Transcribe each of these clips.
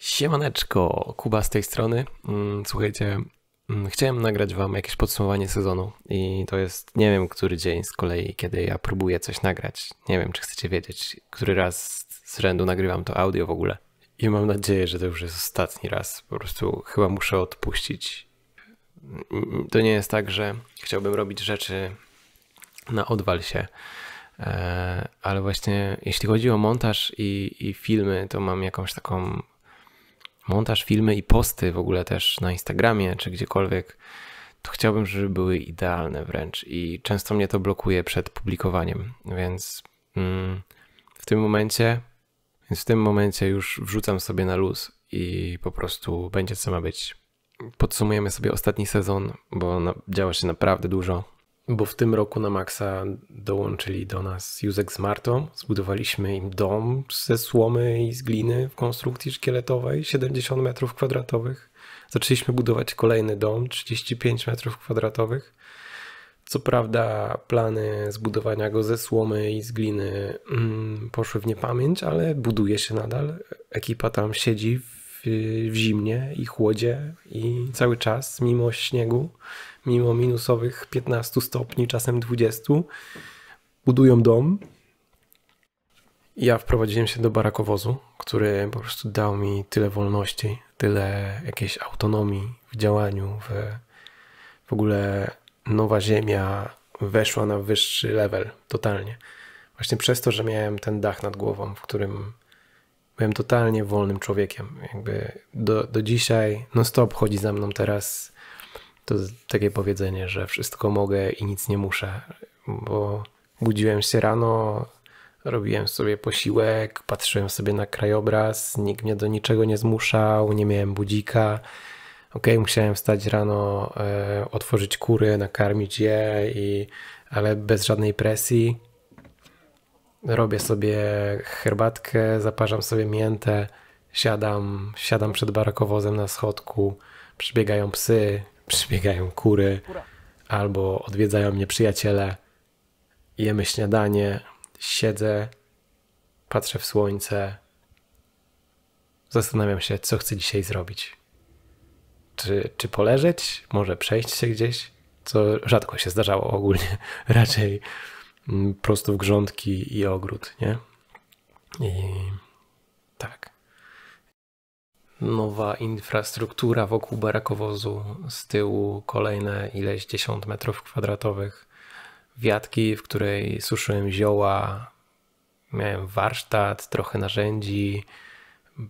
Siemaneczko, Kuba z tej strony. Mm, słuchajcie, mm, chciałem nagrać wam jakieś podsumowanie sezonu i to jest nie wiem który dzień z kolei, kiedy ja próbuję coś nagrać. Nie wiem, czy chcecie wiedzieć, który raz z rzędu nagrywam to audio w ogóle. I mam nadzieję, że to już jest ostatni raz. Po prostu chyba muszę odpuścić. Mm, to nie jest tak, że chciałbym robić rzeczy na odwal się. E, ale właśnie jeśli chodzi o montaż i, i filmy, to mam jakąś taką montaż, filmy i posty w ogóle też na Instagramie czy gdziekolwiek, to chciałbym, żeby były idealne wręcz i często mnie to blokuje przed publikowaniem, więc mm, w tym momencie, więc w tym momencie już wrzucam sobie na luz i po prostu będzie co ma być. Podsumujemy sobie ostatni sezon, bo działo się naprawdę dużo bo w tym roku na maksa dołączyli do nas Józek z Martą. Zbudowaliśmy im dom ze słomy i z gliny w konstrukcji szkieletowej 70 metrów kwadratowych. Zaczęliśmy budować kolejny dom 35 metrów kwadratowych. Co prawda plany zbudowania go ze słomy i z gliny mm, poszły w niepamięć, ale buduje się nadal. Ekipa tam siedzi w, w zimnie i chłodzie i cały czas mimo śniegu mimo minusowych 15 stopni, czasem 20, budują dom. Ja wprowadziłem się do barakowozu, który po prostu dał mi tyle wolności, tyle jakiejś autonomii w działaniu, w, w ogóle nowa ziemia weszła na wyższy level totalnie. Właśnie przez to, że miałem ten dach nad głową, w którym byłem totalnie wolnym człowiekiem. Jakby do, do dzisiaj non-stop chodzi za mną teraz to takie powiedzenie, że wszystko mogę i nic nie muszę, bo budziłem się rano, robiłem sobie posiłek, patrzyłem sobie na krajobraz, nikt mnie do niczego nie zmuszał, nie miałem budzika. Ok, musiałem wstać rano, e, otworzyć kury, nakarmić je, i, ale bez żadnej presji. Robię sobie herbatkę, zaparzam sobie miętę, siadam, siadam przed barakowozem na schodku, przybiegają psy, przybiegają kury, albo odwiedzają mnie przyjaciele, jemy śniadanie, siedzę, patrzę w słońce, zastanawiam się, co chcę dzisiaj zrobić. Czy, czy poleżeć? Może przejść się gdzieś? Co rzadko się zdarzało ogólnie. Raczej mm, prosto w grządki i ogród, nie? I tak nowa infrastruktura wokół barakowozu, z tyłu kolejne ileś dziesiąt metrów kwadratowych, wiatki, w której suszyłem zioła, miałem warsztat, trochę narzędzi,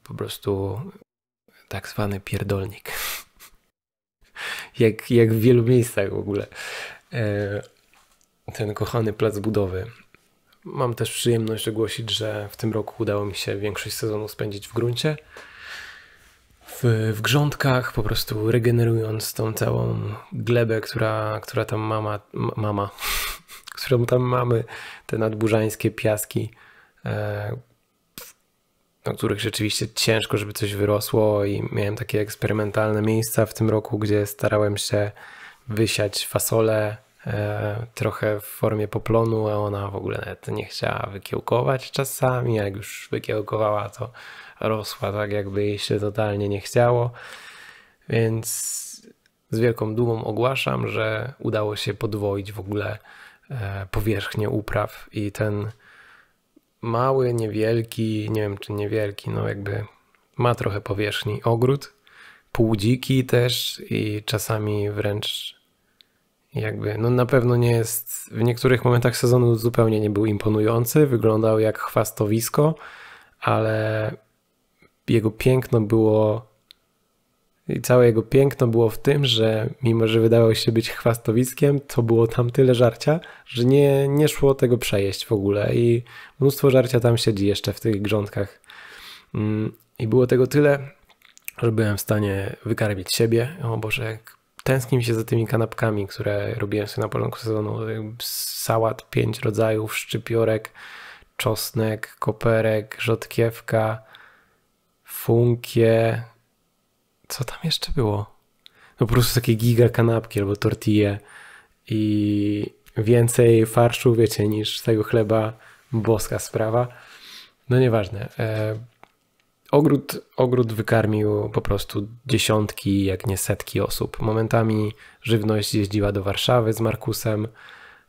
po prostu tak zwany pierdolnik. jak, jak w wielu miejscach w ogóle. E, ten kochany plac budowy. Mam też przyjemność ogłosić, że w tym roku udało mi się większość sezonu spędzić w gruncie w, w grządkach, po prostu regenerując tą całą glebę, która, która tam mama, mama, którą tam mamy, te nadburzańskie piaski, e, na których rzeczywiście ciężko, żeby coś wyrosło i miałem takie eksperymentalne miejsca w tym roku, gdzie starałem się wysiać fasolę e, trochę w formie poplonu, a ona w ogóle nawet nie chciała wykiełkować czasami, jak już wykiełkowała, to rosła tak, jakby jej się totalnie nie chciało. Więc z wielką dumą ogłaszam, że udało się podwoić w ogóle e, powierzchnię upraw i ten mały, niewielki, nie wiem czy niewielki, no jakby ma trochę powierzchni ogród, półdziki też i czasami wręcz jakby, no na pewno nie jest, w niektórych momentach sezonu zupełnie nie był imponujący, wyglądał jak chwastowisko, ale jego piękno było i całe jego piękno było w tym, że mimo, że wydawało się być chwastowiskiem, to było tam tyle żarcia, że nie, nie szło tego przejeść w ogóle i mnóstwo żarcia tam siedzi jeszcze w tych grządkach. Mm, I było tego tyle, że byłem w stanie wykarmić siebie. O Boże, jak tęsknię mi się za tymi kanapkami, które robiłem sobie na początku sezonu. Sałat, pięć rodzajów, szczypiorek, czosnek, koperek, rzodkiewka, funkie. Co tam jeszcze było? No po prostu takie giga kanapki albo tortille i więcej farszu, wiecie, niż tego chleba. Boska sprawa. No nieważne. E, ogród, ogród wykarmił po prostu dziesiątki, jak nie setki osób. Momentami żywność jeździła do Warszawy z Markusem.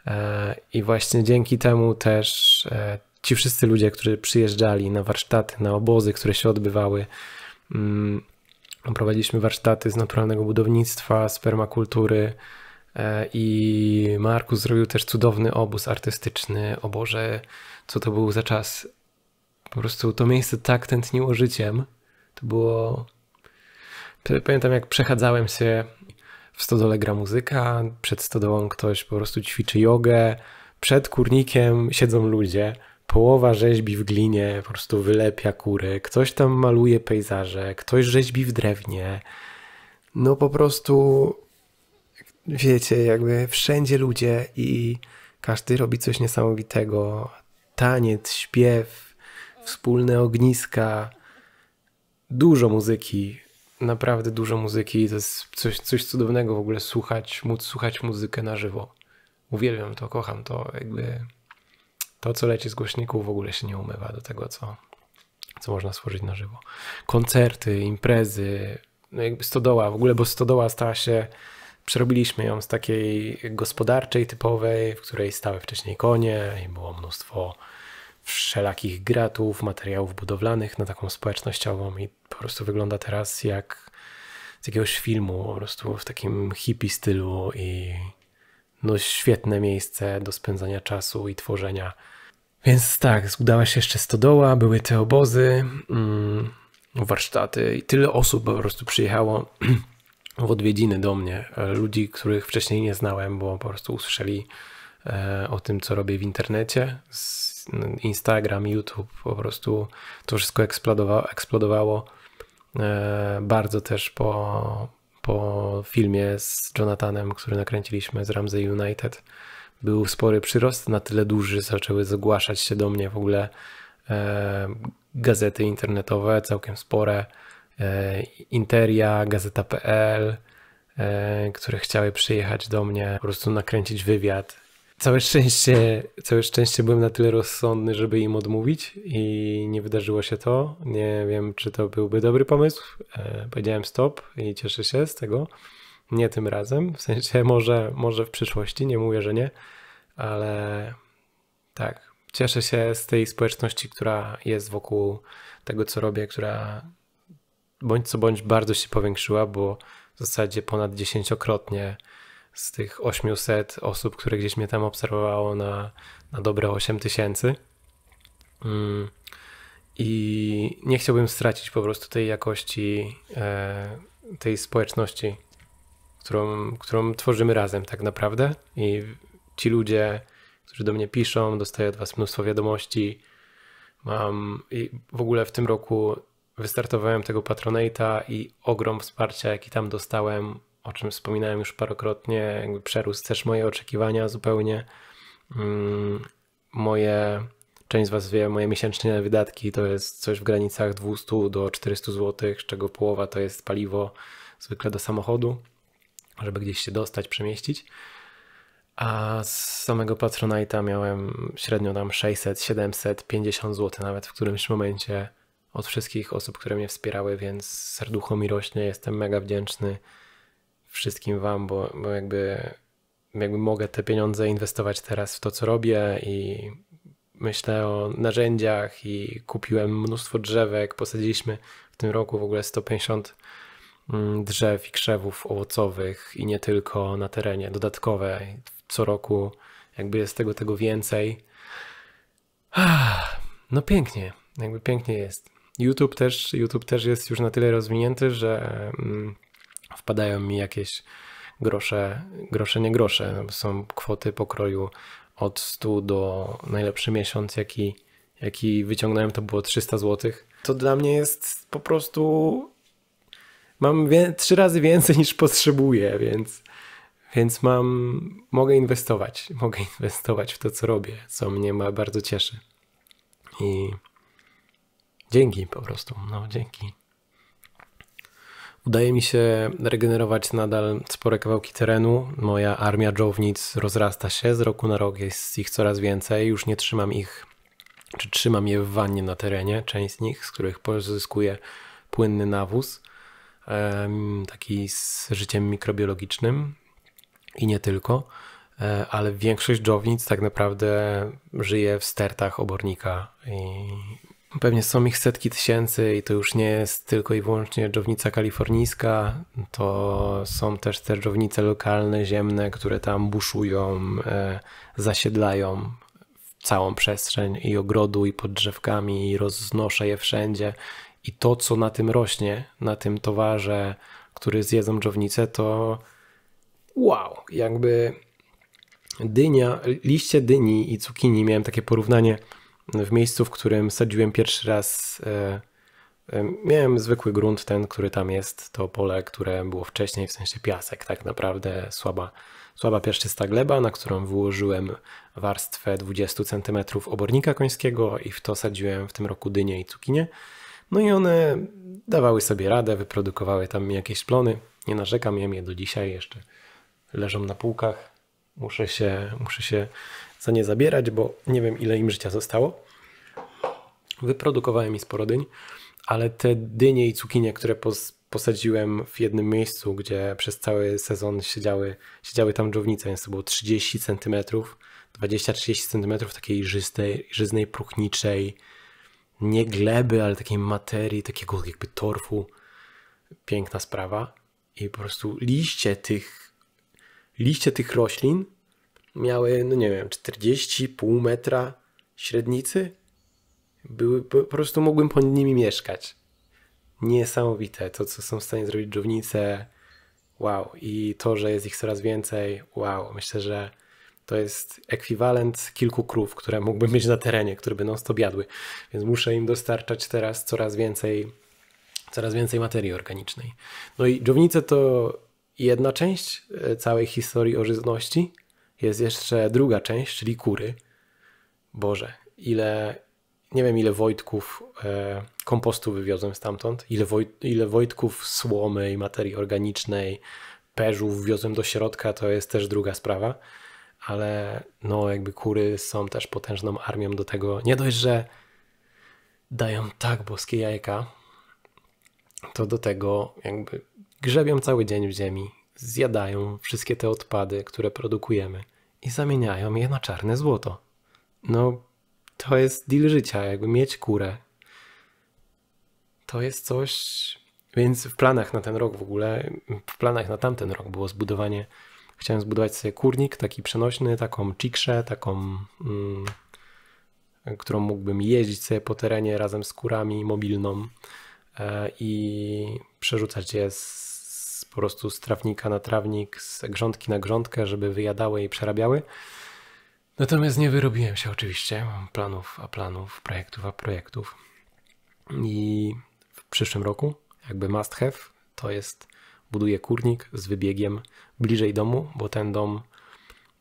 E, I właśnie dzięki temu też e, ci wszyscy ludzie, którzy przyjeżdżali na warsztaty, na obozy, które się odbywały, mm, prowadziliśmy warsztaty z naturalnego budownictwa, z permakultury e, i Markus zrobił też cudowny obóz artystyczny. O Boże, co to był za czas. Po prostu to miejsce tak tętniło życiem. To było... Pamiętam jak przechadzałem się w stodole gra muzyka, przed stodołą ktoś po prostu ćwiczy jogę, przed kurnikiem siedzą ludzie – połowa rzeźbi w glinie, po prostu wylepia kury, ktoś tam maluje pejzaże, ktoś rzeźbi w drewnie. No po prostu wiecie, jakby wszędzie ludzie i każdy robi coś niesamowitego. Taniec, śpiew, wspólne ogniska, dużo muzyki, naprawdę dużo muzyki. To jest coś, coś cudownego w ogóle słuchać, móc słuchać muzykę na żywo. Uwielbiam to, kocham to, jakby to, co leci z głośników, w ogóle się nie umywa do tego, co, co można stworzyć na żywo. Koncerty, imprezy, no jakby stodoła w ogóle, bo stodoła stała się, przerobiliśmy ją z takiej gospodarczej, typowej, w której stały wcześniej konie i było mnóstwo wszelakich gratów, materiałów budowlanych na taką społecznościową i po prostu wygląda teraz jak z jakiegoś filmu, po prostu w takim hippie stylu i no świetne miejsce do spędzania czasu i tworzenia. Więc tak, udała się jeszcze stodoła, były te obozy, mm, warsztaty i tyle osób po prostu przyjechało w odwiedziny do mnie. E, ludzi, których wcześniej nie znałem, bo po prostu usłyszeli e, o tym, co robię w internecie, Instagram, YouTube, po prostu to wszystko eksplodowało. eksplodowało. Bardzo też po, po filmie z Jonathanem, który nakręciliśmy z Ramsey United, był spory przyrost, na tyle duży zaczęły zgłaszać się do mnie w ogóle e, gazety internetowe, całkiem spore, e, Interia, Gazeta.pl, e, które chciały przyjechać do mnie, po prostu nakręcić wywiad Całe szczęście, całe szczęście byłem na tyle rozsądny, żeby im odmówić i nie wydarzyło się to. Nie wiem, czy to byłby dobry pomysł. E, powiedziałem stop i cieszę się z tego. Nie tym razem, w sensie może, może w przyszłości, nie mówię, że nie, ale tak, cieszę się z tej społeczności, która jest wokół tego, co robię, która bądź co bądź bardzo się powiększyła, bo w zasadzie ponad dziesięciokrotnie z tych 800 osób, które gdzieś mnie tam obserwowało na, na dobre 8000. tysięcy. Mm. I nie chciałbym stracić po prostu tej jakości, e, tej społeczności, którą, którą tworzymy razem tak naprawdę. I ci ludzie, którzy do mnie piszą, dostaję od was mnóstwo wiadomości. Mam i w ogóle w tym roku wystartowałem tego Patronata i ogrom wsparcia, jaki tam dostałem o czym wspominałem już parokrotnie, jakby przerósł też moje oczekiwania zupełnie. Mm, moje, część z Was wie, moje miesięczne wydatki to jest coś w granicach 200 do 400 zł, z czego połowa to jest paliwo zwykle do samochodu, żeby gdzieś się dostać, przemieścić. A z samego Patronite'a miałem średnio tam 600, 750 zł nawet w którymś momencie od wszystkich osób, które mnie wspierały, więc serducho mi rośnie, jestem mega wdzięczny wszystkim Wam, bo, bo jakby, jakby mogę te pieniądze inwestować teraz w to, co robię i myślę o narzędziach i kupiłem mnóstwo drzewek. Posadziliśmy w tym roku w ogóle 150 mm, drzew i krzewów owocowych i nie tylko na terenie, dodatkowe. Co roku jakby jest tego, tego więcej. No pięknie, jakby pięknie jest. YouTube też, YouTube też jest już na tyle rozwinięty, że mm, wpadają mi jakieś grosze, grosze nie grosze. No, są kwoty pokroju od 100 do najlepszy miesiąc, jaki, jaki wyciągnąłem, to było 300 zł. To dla mnie jest po prostu. Mam trzy razy więcej niż potrzebuję, więc, więc mam, mogę inwestować. Mogę inwestować w to, co robię, co mnie bardzo cieszy. I dzięki po prostu. No, dzięki. Udaje mi się regenerować nadal spore kawałki terenu. Moja armia dżownic rozrasta się z roku na rok, jest ich coraz więcej. Już nie trzymam ich, czy trzymam je w wannie na terenie, część z nich, z których pozyskuję płynny nawóz, taki z życiem mikrobiologicznym i nie tylko. E, ale większość dżownic tak naprawdę żyje w stertach obornika i Pewnie są ich setki tysięcy i to już nie jest tylko i wyłącznie dżownica kalifornijska, to są też te dżownice lokalne, ziemne, które tam buszują, e, zasiedlają całą przestrzeń i ogrodu, i pod drzewkami, i roznoszę je wszędzie. I to, co na tym rośnie, na tym towarze, który zjedzą dżownice, to wow, jakby dynia, liście dyni i cukinii, miałem takie porównanie – w miejscu, w którym sadziłem pierwszy raz, e, e, miałem zwykły grunt, ten, który tam jest, to pole, które było wcześniej, w sensie piasek, tak naprawdę słaba, słaba piaszczysta gleba, na którą wyłożyłem warstwę 20 cm obornika końskiego i w to sadziłem w tym roku dynię i cukinie No i one dawały sobie radę, wyprodukowały tam jakieś plony. Nie narzekam, jem je do dzisiaj, jeszcze leżą na półkach. Muszę się, muszę się za nie zabierać, bo nie wiem ile im życia zostało. Wyprodukowałem mi sporo dyń, ale te dynie i cukinie, które posadziłem w jednym miejscu, gdzie przez cały sezon siedziały, siedziały tam dżownice, więc to było 30 cm, 20-30 cm takiej żyznej, żyznej, próchniczej, nie gleby, ale takiej materii, takiego jakby torfu. Piękna sprawa. I po prostu liście tych, liście tych roślin miały, no nie wiem, 40, pół metra średnicy. Były, po prostu mogłem pod nimi mieszkać. Niesamowite to, co są w stanie zrobić dżownice. Wow. I to, że jest ich coraz więcej. Wow. Myślę, że to jest ekwiwalent kilku krów, które mógłbym mieć na terenie, które by non Więc muszę im dostarczać teraz coraz więcej, coraz więcej materii organicznej. No i dżownice to jedna część e, całej historii o jest jeszcze druga część, czyli kury. Boże, ile, nie wiem ile Wojtków e, kompostu wywiozłem stamtąd, ile, Woj, ile Wojtków słomy i materii organicznej, peżów wiozłem do środka, to jest też druga sprawa, ale no jakby kury są też potężną armią do tego, nie dość, że dają tak boskie jajka, to do tego jakby grzebią cały dzień w ziemi, zjadają wszystkie te odpady, które produkujemy i zamieniają je na czarne złoto. No, to jest deal życia, jakby mieć kurę. To jest coś. Więc w planach na ten rok w ogóle, w planach na tamten rok było zbudowanie. Chciałem zbudować sobie kurnik taki przenośny, taką cikrze, taką, mm, którą mógłbym jeździć sobie po terenie razem z kurami mobilną e, i przerzucać je z po prostu z trawnika na trawnik, z grządki na grządkę, żeby wyjadały i przerabiały. Natomiast nie wyrobiłem się oczywiście, mam planów a planów, projektów a projektów. I w przyszłym roku jakby must have to jest buduję kurnik z wybiegiem bliżej domu, bo ten dom,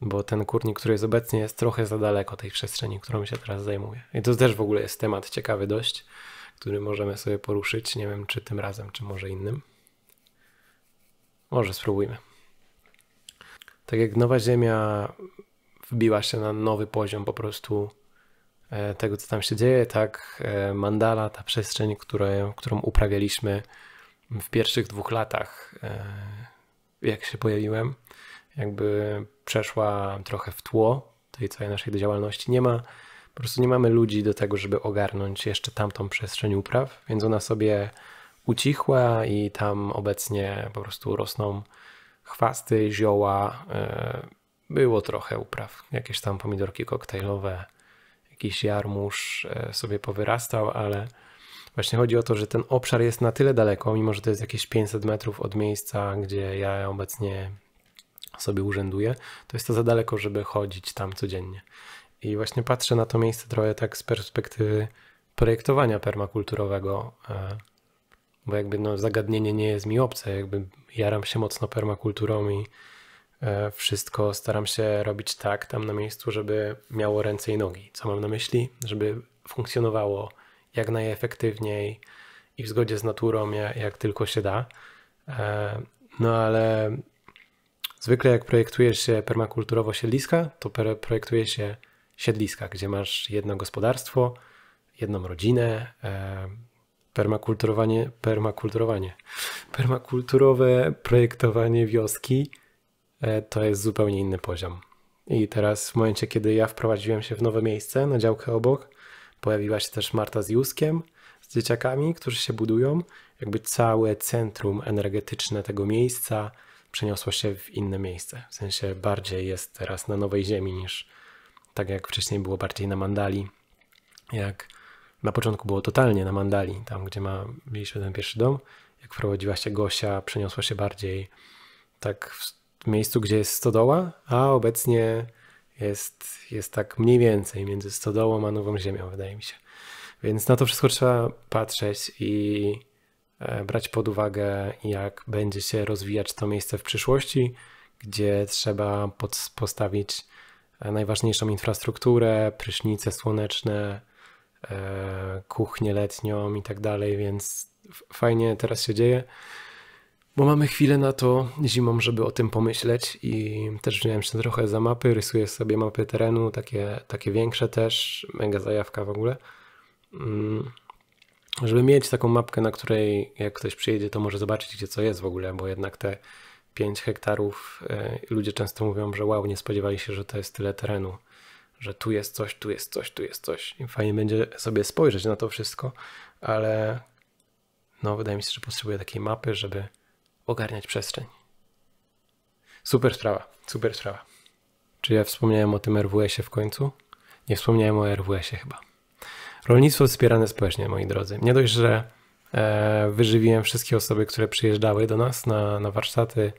bo ten kurnik, który jest obecnie jest trochę za daleko tej przestrzeni, którą się teraz zajmuję. I to też w ogóle jest temat ciekawy dość, który możemy sobie poruszyć, nie wiem czy tym razem, czy może innym. Może spróbujmy. Tak jak nowa ziemia wbiła się na nowy poziom po prostu e, tego, co tam się dzieje, tak e, mandala, ta przestrzeń, które, którą uprawialiśmy w pierwszych dwóch latach, e, jak się pojawiłem, jakby przeszła trochę w tło tej całej naszej działalności. Nie ma, po prostu nie mamy ludzi do tego, żeby ogarnąć jeszcze tamtą przestrzeń upraw, więc ona sobie ucichła i tam obecnie po prostu rosną chwasty, zioła. E, było trochę upraw, jakieś tam pomidorki koktajlowe, jakiś jarmuż e, sobie powyrastał, ale właśnie chodzi o to, że ten obszar jest na tyle daleko, mimo że to jest jakieś 500 metrów od miejsca, gdzie ja obecnie sobie urzęduję, to jest to za daleko, żeby chodzić tam codziennie. I właśnie patrzę na to miejsce trochę tak z perspektywy projektowania permakulturowego e, bo jakby no, zagadnienie nie jest mi obce, jakby jaram się mocno permakulturą i e, wszystko staram się robić tak tam na miejscu, żeby miało ręce i nogi. Co mam na myśli? Żeby funkcjonowało jak najefektywniej i w zgodzie z naturą, jak, jak tylko się da. E, no ale zwykle jak projektujesz się permakulturowo siedliska, to projektuje się siedliska, gdzie masz jedno gospodarstwo, jedną rodzinę, e, permakulturowanie, permakulturowanie, permakulturowe projektowanie wioski e, to jest zupełnie inny poziom. I teraz w momencie, kiedy ja wprowadziłem się w nowe miejsce, na działkę obok, pojawiła się też Marta z Juskiem, z dzieciakami, którzy się budują. Jakby całe centrum energetyczne tego miejsca przeniosło się w inne miejsce. W sensie bardziej jest teraz na nowej ziemi niż tak jak wcześniej było bardziej na mandali. Jak na początku było totalnie na Mandali, tam gdzie ma, mieliśmy ten pierwszy dom. Jak wprowadziła się Gosia, przeniosła się bardziej tak w miejscu, gdzie jest stodoła, a obecnie jest, jest tak mniej więcej między stodołą a nową ziemią, wydaje mi się. Więc na to wszystko trzeba patrzeć i e, brać pod uwagę, jak będzie się rozwijać to miejsce w przyszłości, gdzie trzeba pod, postawić e, najważniejszą infrastrukturę, prysznice słoneczne, E, kuchnię letnią i tak dalej, więc fajnie teraz się dzieje, bo mamy chwilę na to zimą, żeby o tym pomyśleć i też wziąłem się trochę za mapy, rysuję sobie mapy terenu, takie, takie większe też, mega zajawka w ogóle. Mm, żeby mieć taką mapkę, na której jak ktoś przyjedzie, to może zobaczyć, gdzie co jest w ogóle, bo jednak te 5 hektarów e, ludzie często mówią, że wow, nie spodziewali się, że to jest tyle terenu że tu jest coś, tu jest coś, tu jest coś. I fajnie będzie sobie spojrzeć na to wszystko, ale no, wydaje mi się, że potrzebuję takiej mapy, żeby ogarniać przestrzeń. Super sprawa, super sprawa. Czy ja wspomniałem o tym RWS-ie w końcu? Nie wspomniałem o RWS-ie chyba. Rolnictwo wspierane społecznie, moi drodzy. Nie dość, że e, wyżywiłem wszystkie osoby, które przyjeżdżały do nas na, na warsztaty,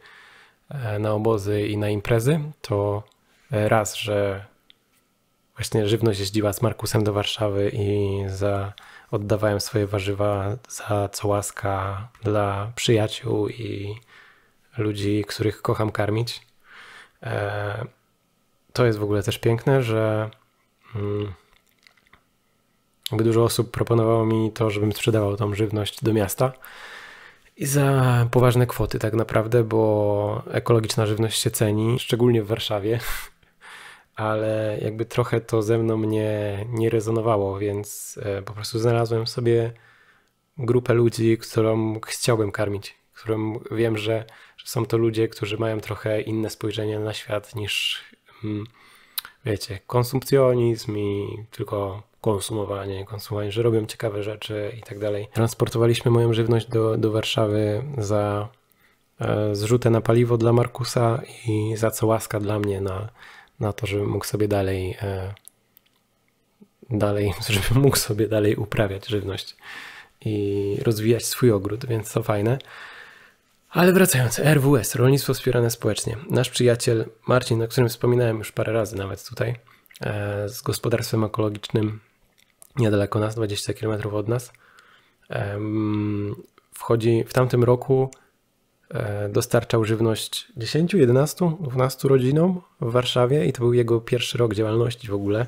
e, na obozy i na imprezy, to e, raz, że właśnie żywność jeździła z Markusem do Warszawy i za, oddawałem swoje warzywa za co łaska dla przyjaciół i ludzi, których kocham karmić. E, to jest w ogóle też piękne, że mm, dużo osób proponowało mi to, żebym sprzedawał tą żywność do miasta. I za poważne kwoty tak naprawdę, bo ekologiczna żywność się ceni, szczególnie w Warszawie. ale jakby trochę to ze mną nie, nie rezonowało, więc e, po prostu znalazłem sobie grupę ludzi, którą chciałbym karmić, którą wiem, że, że są to ludzie, którzy mają trochę inne spojrzenie na świat niż mm, wiecie, konsumpcjonizm i tylko konsumowanie, konsumowanie, że robią ciekawe rzeczy i tak dalej. Transportowaliśmy moją żywność do, do Warszawy za e, zrzutę na paliwo dla Markusa i za co łaska dla mnie na, na to, żeby mógł sobie dalej, e, dalej, żeby mógł sobie dalej uprawiać żywność i rozwijać swój ogród, więc to fajne. Ale wracając, RWS, Rolnictwo Wspierane Społecznie. Nasz przyjaciel Marcin, o którym wspominałem już parę razy nawet tutaj, e, z gospodarstwem ekologicznym niedaleko nas, 20 km od nas, wchodzi w tamtym roku E, dostarczał żywność 10, 11, 12 rodzinom w Warszawie i to był jego pierwszy rok działalności w ogóle.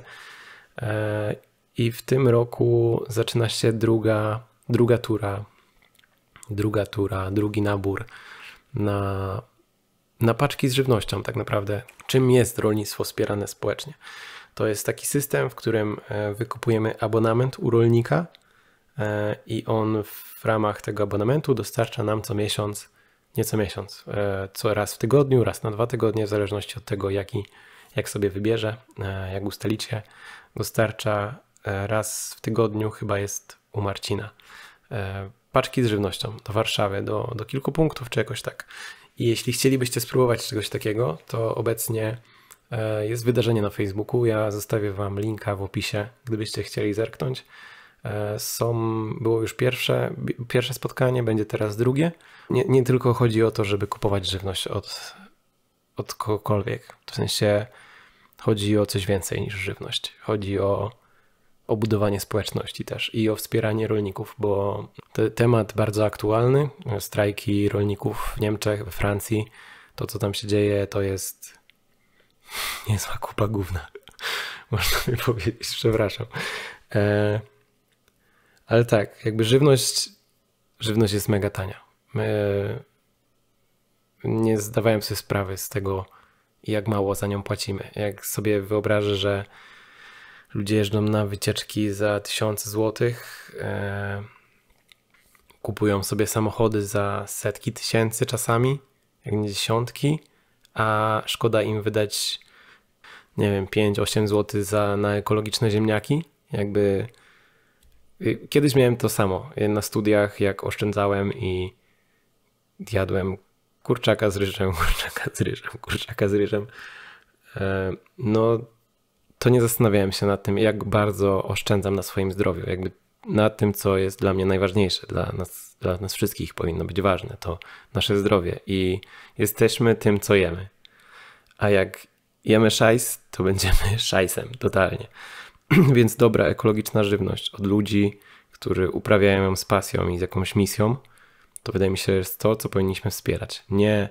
E, I w tym roku zaczyna się druga, druga tura, druga tura, drugi nabór na, na paczki z żywnością tak naprawdę. Czym jest rolnictwo wspierane społecznie? To jest taki system, w którym e, wykupujemy abonament u rolnika i on w ramach tego abonamentu dostarcza nam co miesiąc nieco miesiąc. E, co raz w tygodniu, raz na dwa tygodnie, w zależności od tego, jaki, jak sobie wybierze, e, jak ustalicie. Dostarcza e, raz w tygodniu, chyba jest u Marcina. Paczki z żywnością do Warszawy, do, do kilku punktów, czy jakoś tak. I jeśli chcielibyście spróbować czegoś takiego, to obecnie jest wydarzenie na Facebooku. Ja zostawię Wam linka w opisie, gdybyście chcieli zerknąć. E, są, było już pierwsze, pierwsze spotkanie, będzie teraz drugie. Nie, nie tylko chodzi o to, żeby kupować żywność od, od kogokolwiek. W sensie chodzi o coś więcej niż żywność. Chodzi o, o budowanie społeczności też i o wspieranie rolników, bo te, temat bardzo aktualny. Strajki rolników w Niemczech, we Francji. To, co tam się dzieje, to jest niezła kupa główna. Można by powiedzieć, przepraszam. E, ale tak, jakby żywność, żywność jest mega tania. nie zdawałem sobie sprawy z tego, jak mało za nią płacimy. Jak sobie wyobrażę, że ludzie jeżdżą na wycieczki za tysiące złotych, e, kupują sobie samochody za setki tysięcy czasami, jak nie dziesiątki, a szkoda im wydać, nie wiem, 5-8 zł za, na ekologiczne ziemniaki. Jakby Y, kiedyś miałem to samo. Y, na studiach, jak oszczędzałem i jadłem kurczaka z ryżem, kurczaka z ryżem, kurczaka z ryżem, e, no to nie zastanawiałem się nad tym, jak bardzo oszczędzam na swoim zdrowiu, jakby na tym, co jest dla mnie najważniejsze, dla nas, dla nas wszystkich powinno być ważne, to nasze zdrowie i jesteśmy tym, co jemy. A jak jemy szajs, to będziemy szajsem totalnie. Więc dobra ekologiczna żywność od ludzi, którzy uprawiają ją z pasją i z jakąś misją, to wydaje mi się, jest to, co powinniśmy wspierać. Nie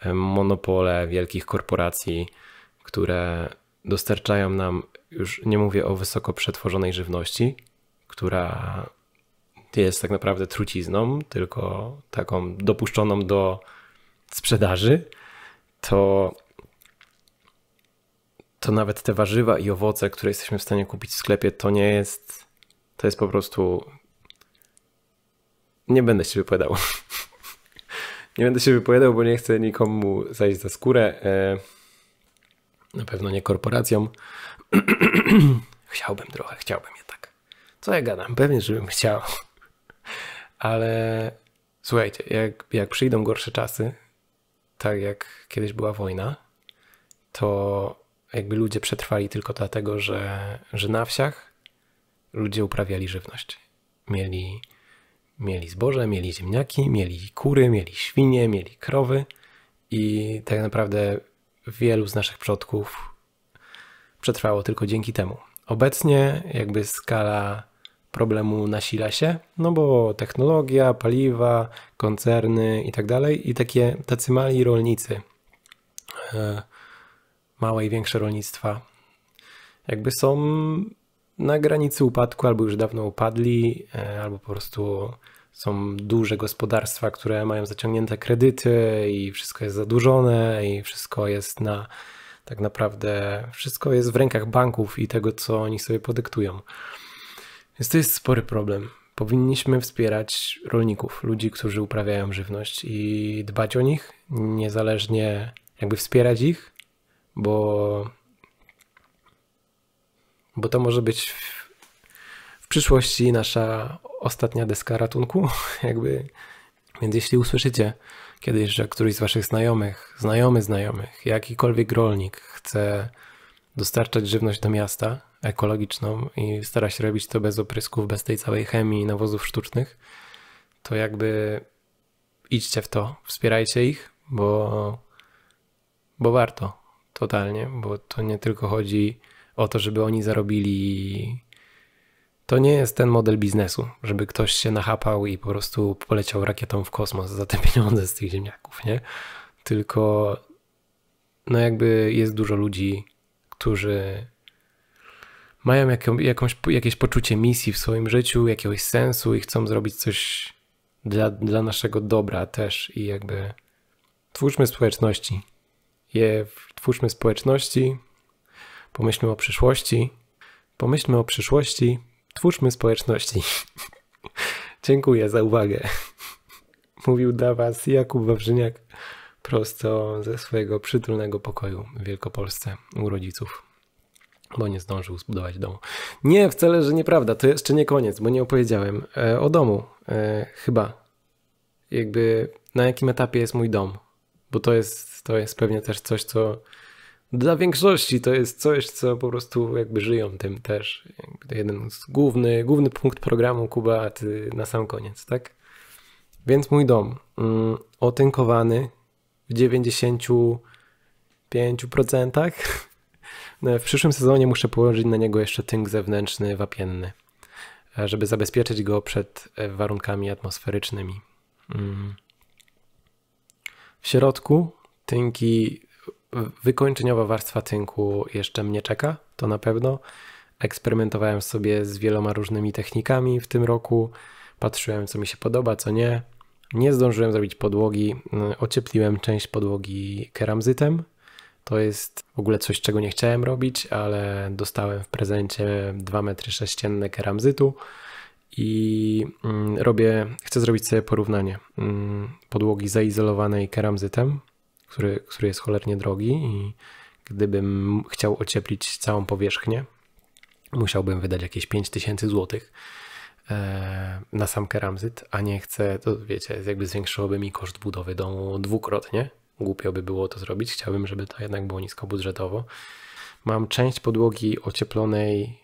e, monopole wielkich korporacji, które dostarczają nam, już nie mówię o wysoko przetworzonej żywności, która jest tak naprawdę trucizną, tylko taką dopuszczoną do sprzedaży, to to nawet te warzywa i owoce, które jesteśmy w stanie kupić w sklepie, to nie jest. To jest po prostu. Nie będę się wypowiadał. nie będę się wypowiadał, bo nie chcę nikomu zajść za skórę. E, na pewno nie korporacjom. chciałbym trochę, chciałbym jednak. Co ja gadam? Pewnie, żebym chciał. Ale słuchajcie, jak, jak przyjdą gorsze czasy, tak jak kiedyś była wojna, to jakby ludzie przetrwali tylko dlatego, że, że na wsiach ludzie uprawiali żywność. Mieli, mieli zboże, mieli ziemniaki, mieli kury, mieli świnie, mieli krowy i tak naprawdę wielu z naszych przodków przetrwało tylko dzięki temu. Obecnie jakby skala problemu nasila się, no bo technologia, paliwa, koncerny i tak dalej i takie tacy mali rolnicy, e, małe i większe rolnictwa, jakby są na granicy upadku, albo już dawno upadli, e, albo po prostu są duże gospodarstwa, które mają zaciągnięte kredyty i wszystko jest zadłużone i wszystko jest na tak naprawdę wszystko jest w rękach banków i tego, co oni sobie podyktują. Więc to jest spory problem. Powinniśmy wspierać rolników, ludzi, którzy uprawiają żywność i dbać o nich, niezależnie jakby wspierać ich, bo, bo to może być w, w przyszłości nasza ostatnia deska ratunku, jakby. Więc jeśli usłyszycie kiedyś, że któryś z waszych znajomych, znajomy znajomych, jakikolwiek rolnik chce dostarczać żywność do miasta ekologiczną i stara się robić to bez oprysków, bez tej całej chemii i nawozów sztucznych, to jakby idźcie w to, wspierajcie ich, bo, bo warto. Totalnie, bo to nie tylko chodzi o to, żeby oni zarobili. To nie jest ten model biznesu, żeby ktoś się nachapał i po prostu poleciał rakietą w kosmos za te pieniądze z tych ziemniaków, nie? Tylko no jakby jest dużo ludzi, którzy mają jaką, jakąś, jakieś poczucie misji w swoim życiu, jakiegoś sensu i chcą zrobić coś dla, dla naszego dobra też i jakby twórzmy społeczności. Je Twórzmy społeczności, pomyślmy o przyszłości, pomyślmy o przyszłości, twórzmy społeczności. Dziękuję za uwagę. Mówił dla Was Jakub Wawrzyniak prosto ze swojego przytulnego pokoju w Wielkopolsce u rodziców bo nie zdążył zbudować domu. Nie, wcale, że nieprawda. To jeszcze nie koniec, bo nie opowiedziałem e, o domu. E, chyba. Jakby na jakim etapie jest mój dom bo to jest, to jest pewnie też coś, co dla większości to jest coś, co po prostu jakby żyją tym też. Jakby jeden z główny, główny punkt programu Kuba ty na sam koniec, tak? Więc mój dom mm, otynkowany w 95%. No, w przyszłym sezonie muszę położyć na niego jeszcze tynk zewnętrzny, wapienny, e, żeby zabezpieczyć go przed e, warunkami atmosferycznymi. Mm. W środku tynki, wykończeniowa warstwa tynku jeszcze mnie czeka, to na pewno. Eksperymentowałem sobie z wieloma różnymi technikami w tym roku, patrzyłem co mi się podoba, co nie. Nie zdążyłem zrobić podłogi, mm, ociepliłem część podłogi keramzytem. To jest w ogóle coś, czego nie chciałem robić, ale dostałem w prezencie 2 metry sześcienne keramzytu i mm, robię, chcę zrobić sobie porównanie mm, podłogi zaizolowanej keramzytem, który, który jest cholernie drogi i gdybym chciał ocieplić całą powierzchnię, musiałbym wydać jakieś 5000 zł e, na sam keramzyt, a nie chcę, to wiecie, jakby zwiększyłoby mi koszt budowy domu dwukrotnie. Głupio by było to zrobić, chciałbym, żeby to jednak było nisko budżetowo. Mam część podłogi ocieplonej,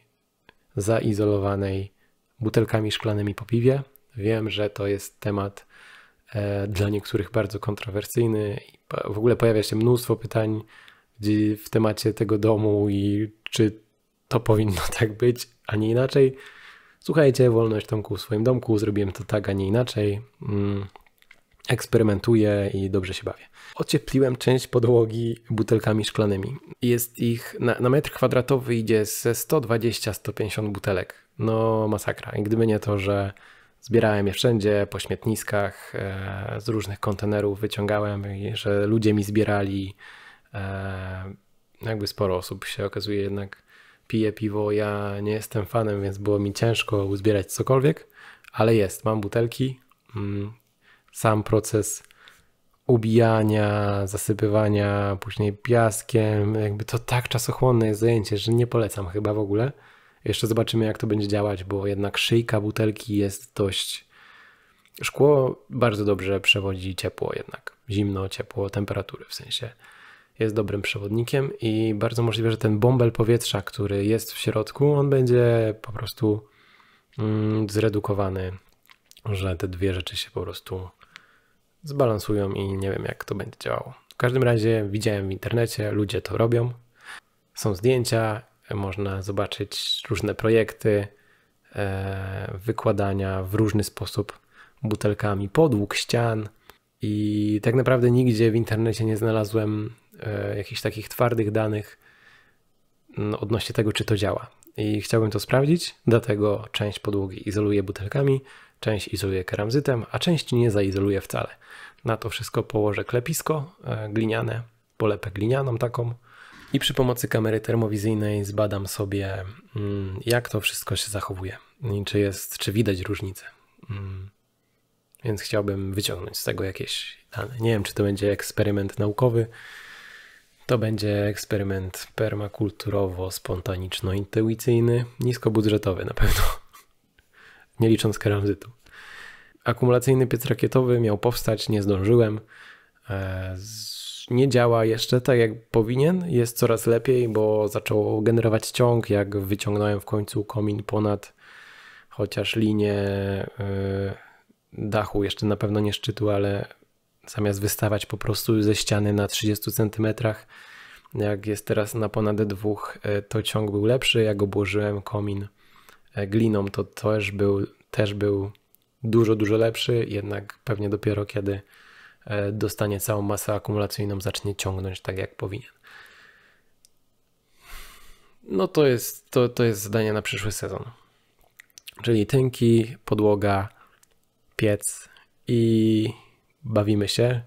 zaizolowanej butelkami szklanymi po piwie. Wiem, że to jest temat e, dla niektórych bardzo kontrowersyjny. W ogóle pojawia się mnóstwo pytań w temacie tego domu i czy to powinno tak być, a nie inaczej. Słuchajcie, wolność Tomku w swoim domku, zrobiłem to tak, a nie inaczej. Mm eksperymentuję i dobrze się bawię. Ociepliłem część podłogi butelkami szklanymi. Jest ich na, na metr kwadratowy idzie ze 120-150 butelek. No masakra. I gdyby nie to, że zbierałem je wszędzie, po śmietniskach, e, z różnych kontenerów wyciągałem, i że ludzie mi zbierali. E, jakby sporo osób się okazuje jednak piję piwo, ja nie jestem fanem, więc było mi ciężko uzbierać cokolwiek, ale jest, mam butelki, mm, sam proces ubijania, zasypywania później piaskiem, jakby to tak czasochłonne jest zajęcie, że nie polecam chyba w ogóle. Jeszcze zobaczymy, jak to będzie działać, bo jednak szyjka butelki jest dość. Szkło bardzo dobrze przewodzi ciepło, jednak zimno, ciepło, temperatury w sensie. Jest dobrym przewodnikiem i bardzo możliwe, że ten bąbel powietrza, który jest w środku, on będzie po prostu mm, zredukowany, że te dwie rzeczy się po prostu zbalansują i nie wiem, jak to będzie działało. W każdym razie widziałem w internecie, ludzie to robią. Są zdjęcia, można zobaczyć różne projekty, e, wykładania w różny sposób butelkami podłóg, ścian. I tak naprawdę nigdzie w internecie nie znalazłem e, jakichś takich twardych danych mm, odnośnie tego, czy to działa i chciałbym to sprawdzić, dlatego część podłogi izoluję butelkami, część izoluję keramzytem, a część nie zaizoluję wcale. Na to wszystko położę klepisko e, gliniane, polepę glinianą taką i przy pomocy kamery termowizyjnej zbadam sobie mm, jak to wszystko się zachowuje i czy jest, czy widać różnicę. Mm. Więc chciałbym wyciągnąć z tego jakieś dane. Nie wiem, czy to będzie eksperyment naukowy, to będzie eksperyment permakulturowo-spontaniczno-intuicyjny, niskobudżetowy na pewno, nie licząc karamzytu. Akumulacyjny piec rakietowy miał powstać, nie zdążyłem. E, nie działa jeszcze tak jak powinien, jest coraz lepiej, bo zaczął generować ciąg, jak wyciągnąłem w końcu komin ponad chociaż linię e, dachu, jeszcze na pewno nie szczytu, ale zamiast wystawać po prostu ze ściany na 30 centymetrach, jak jest teraz na ponad dwóch, e, to ciąg był lepszy. Jak obłożyłem komin e, gliną, to też był, też był dużo, dużo lepszy, jednak pewnie dopiero kiedy e, dostanie całą masę akumulacyjną, zacznie ciągnąć tak jak powinien. No to jest, to, to jest zadanie na przyszły sezon. Czyli tynki, podłoga, piec i bawimy się,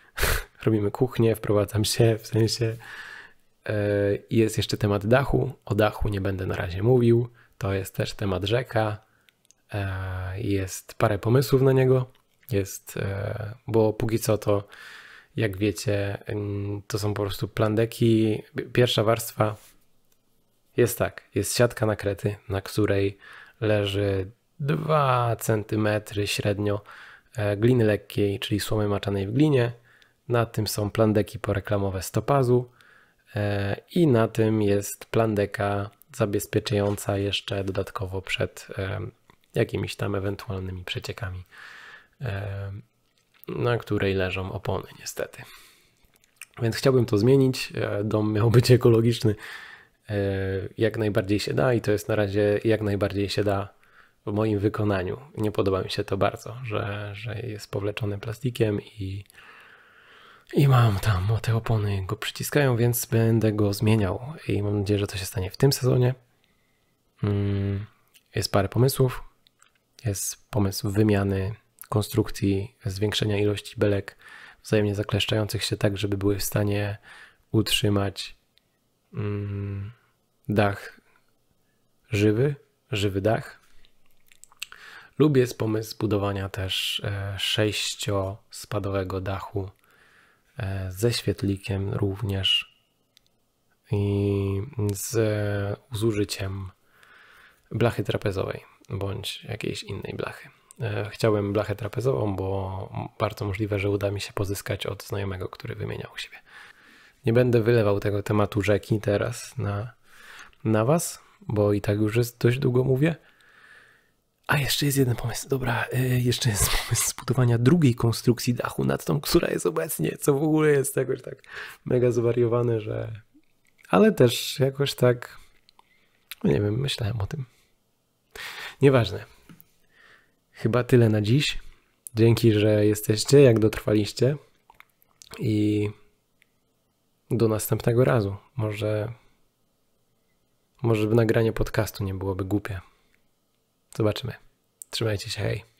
robimy kuchnię, wprowadzam się w sensie. E, jest jeszcze temat dachu. O dachu nie będę na razie mówił. To jest też temat rzeka. E, jest parę pomysłów na niego. Jest, e, bo póki co to, jak wiecie, mm, to są po prostu plandeki. Pierwsza warstwa jest tak: jest siatka na krety, na której leży 2 cm średnio E, gliny lekkiej, czyli słomy maczanej w glinie. Na tym są plandeki poreklamowe stopazu e, i na tym jest plandeka zabezpieczająca jeszcze dodatkowo przed e, jakimiś tam ewentualnymi przeciekami, na której leżą opony niestety. Więc chciałbym to zmienić. Dom miał być ekologiczny jak najbardziej się da i to jest na razie jak najbardziej się da w moim wykonaniu. Nie podoba mi się to bardzo, że, że jest powleczony plastikiem i, i mam tam o te opony go przyciskają, więc będę go zmieniał i mam nadzieję, że to się stanie w tym sezonie. Mm, jest parę pomysłów. Jest pomysł wymiany konstrukcji, zwiększenia ilości belek wzajemnie zakleszczających się tak, żeby były w stanie utrzymać mm, dach żywy, żywy dach, lub jest pomysł budowania też e, sześciospadowego dachu e, ze świetlikiem również i z e, zużyciem blachy trapezowej bądź jakiejś innej blachy. Chciałem blachę trapezową, bo bardzo możliwe, że uda mi się pozyskać od znajomego, który wymieniał siebie. Nie będę wylewał tego tematu rzeki teraz na, na Was, bo i tak już jest dość długo mówię. A jeszcze jest jeden pomysł. Dobra, y, jeszcze jest pomysł zbudowania drugiej konstrukcji dachu nad tą, która jest obecnie, co w ogóle jest jakoś tak mega zwariowane, że. Ale też jakoś tak. No nie wiem, myślałem o tym. Nieważne. Chyba tyle na dziś. Dzięki, że jesteście, jak dotrwaliście. I do następnego razu. Może. Może by nagranie podcastu nie byłoby głupie. Zobaczymy. Trzymajcie się, hej.